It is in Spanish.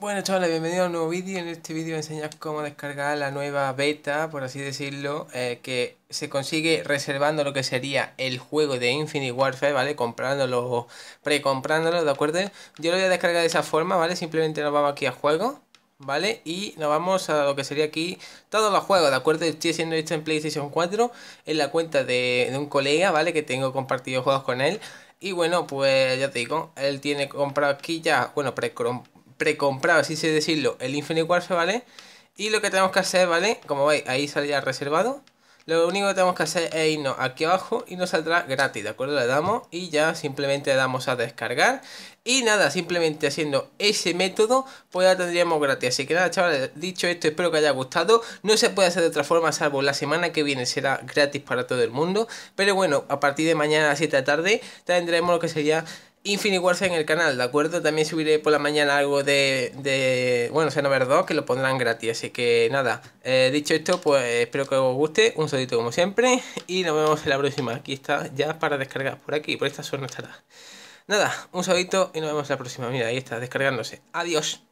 Bueno chavales, bienvenidos a un nuevo vídeo. En este vídeo voy cómo descargar la nueva beta, por así decirlo, eh, que se consigue reservando lo que sería el juego de Infinite Warfare, ¿vale? Comprándolo precomprándolo, ¿de acuerdo? Yo lo voy a descargar de esa forma, ¿vale? Simplemente nos vamos aquí a juego, ¿vale? Y nos vamos a lo que sería aquí todos los juegos, ¿de acuerdo? Estoy haciendo esto en PlayStation 4, en la cuenta de, de un colega, ¿vale? Que tengo compartido juegos con él. Y bueno, pues ya te digo, él tiene comprado aquí ya, bueno, pre precomprado, así se decirlo, el Infinite Warfare, ¿vale? Y lo que tenemos que hacer, ¿vale? Como veis, ahí sale reservado. Lo único que tenemos que hacer es irnos aquí abajo y nos saldrá gratis, ¿de acuerdo? Le damos y ya simplemente le damos a descargar. Y nada, simplemente haciendo ese método, pues ya tendríamos gratis. Así que nada, chavales, dicho esto, espero que haya gustado. No se puede hacer de otra forma, salvo la semana que viene será gratis para todo el mundo. Pero bueno, a partir de mañana a las 7 de la tarde tendremos lo que sería Infinite Wars en el canal, ¿de acuerdo? También subiré por la mañana algo de, de bueno, no 2, que lo pondrán gratis. Así que nada, eh, dicho esto, pues espero que os guste. Un saludito como siempre y nos vemos en la próxima. Aquí está ya para descargar, por aquí, por esta zona estará. Nada, un saludito y nos vemos en la próxima. Mira, ahí está, descargándose. Adiós.